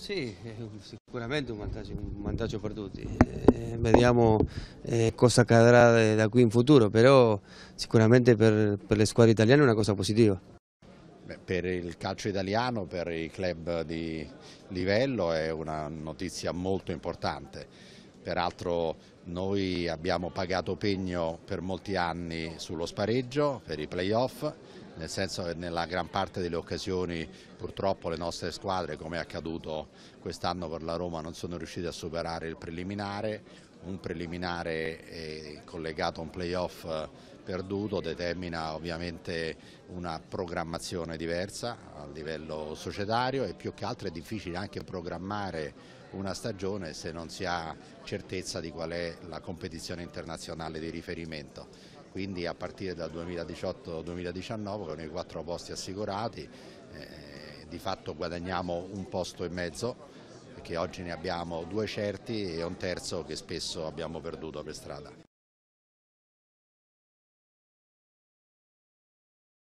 Sì, eh, sicuramente un vantaggio, un vantaggio per tutti. Eh, vediamo eh, cosa accadrà eh, da qui in futuro, però sicuramente per, per, le squadre italiane è una cosa positiva. per il calcio italiano, per i club di livello è una notizia molto importante. Peraltro noi abbiamo pagato pegno per molti anni sullo spareggio, per i playoff, nel senso che nella gran parte delle occasioni purtroppo le nostre squadre, come è accaduto quest'anno per la Roma, non sono riuscite a superare il preliminare, un preliminare eh, collegato a un playoff eh, perduto determina ovviamente una programmazione diversa a livello societario e più che altro è difficile anche programmare una stagione se non si ha certezza di qual è la competizione internazionale di riferimento quindi a partire dal 2018-2019 con i quattro posti assicurati eh, di fatto guadagniamo un posto e mezzo perché oggi ne abbiamo due certi e un terzo che spesso abbiamo perduto per strada.